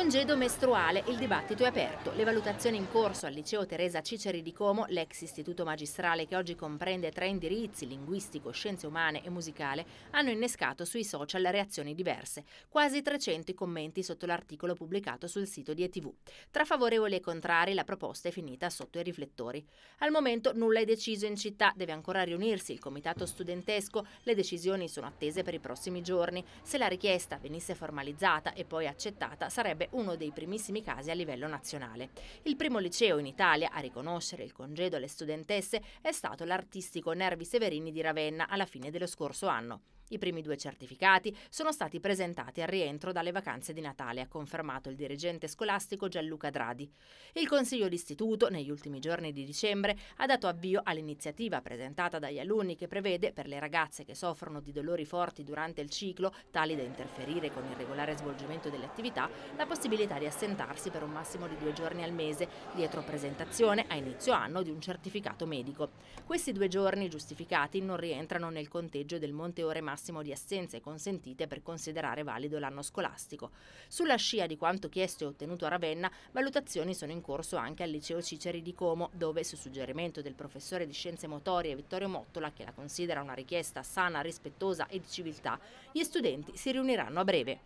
congedo mestruale, il dibattito è aperto. Le valutazioni in corso al liceo Teresa Ciceri di Como, l'ex istituto magistrale che oggi comprende tre indirizzi, linguistico, scienze umane e musicale, hanno innescato sui social reazioni diverse. Quasi 300 i commenti sotto l'articolo pubblicato sul sito di ETV. Tra favorevoli e contrari la proposta è finita sotto i riflettori. Al momento nulla è deciso in città, deve ancora riunirsi il comitato studentesco, le decisioni sono attese per i prossimi giorni. Se la richiesta venisse formalizzata e poi accettata sarebbe uno dei primissimi casi a livello nazionale. Il primo liceo in Italia a riconoscere il congedo alle studentesse è stato l'artistico Nervi Severini di Ravenna alla fine dello scorso anno. I primi due certificati sono stati presentati al rientro dalle vacanze di Natale, ha confermato il dirigente scolastico Gianluca Dradi. Il Consiglio d'Istituto, negli ultimi giorni di dicembre, ha dato avvio all'iniziativa presentata dagli alunni che prevede per le ragazze che soffrono di dolori forti durante il ciclo, tali da interferire con il regolare svolgimento delle attività, la possibilità possibilità di assentarsi per un massimo di due giorni al mese, dietro presentazione a inizio anno di un certificato medico. Questi due giorni giustificati non rientrano nel conteggio del monte ore massimo di assenze consentite per considerare valido l'anno scolastico. Sulla scia di quanto chiesto e ottenuto a Ravenna, valutazioni sono in corso anche al liceo Ciceri di Como, dove su suggerimento del professore di scienze motorie Vittorio Mottola, che la considera una richiesta sana, rispettosa e di civiltà, gli studenti si riuniranno a breve.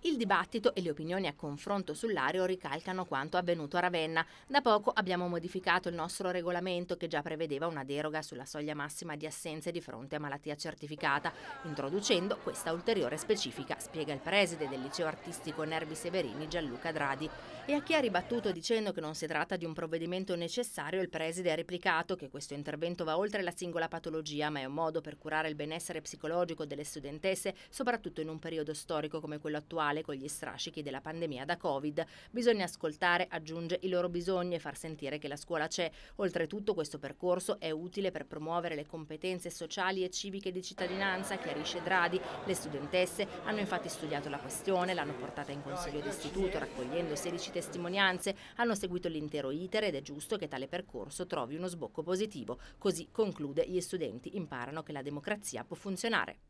Il dibattito e le opinioni a confronto sull'Ario ricalcano quanto avvenuto a Ravenna. Da poco abbiamo modificato il nostro regolamento che già prevedeva una deroga sulla soglia massima di assenze di fronte a malattia certificata, introducendo questa ulteriore specifica, spiega il preside del liceo artistico Nervi Severini Gianluca Dradi. E a chi ha ribattuto dicendo che non si tratta di un provvedimento necessario, il preside ha replicato che questo intervento va oltre la singola patologia, ma è un modo per curare il benessere psicologico delle studentesse, soprattutto in un periodo storico come quello attuale attuale con gli strascichi della pandemia da Covid. Bisogna ascoltare, aggiunge, i loro bisogni e far sentire che la scuola c'è. Oltretutto questo percorso è utile per promuovere le competenze sociali e civiche di cittadinanza, chiarisce Dradi. Le studentesse hanno infatti studiato la questione, l'hanno portata in consiglio d'istituto raccogliendo 16 testimonianze, hanno seguito l'intero iter ed è giusto che tale percorso trovi uno sbocco positivo. Così conclude gli studenti imparano che la democrazia può funzionare.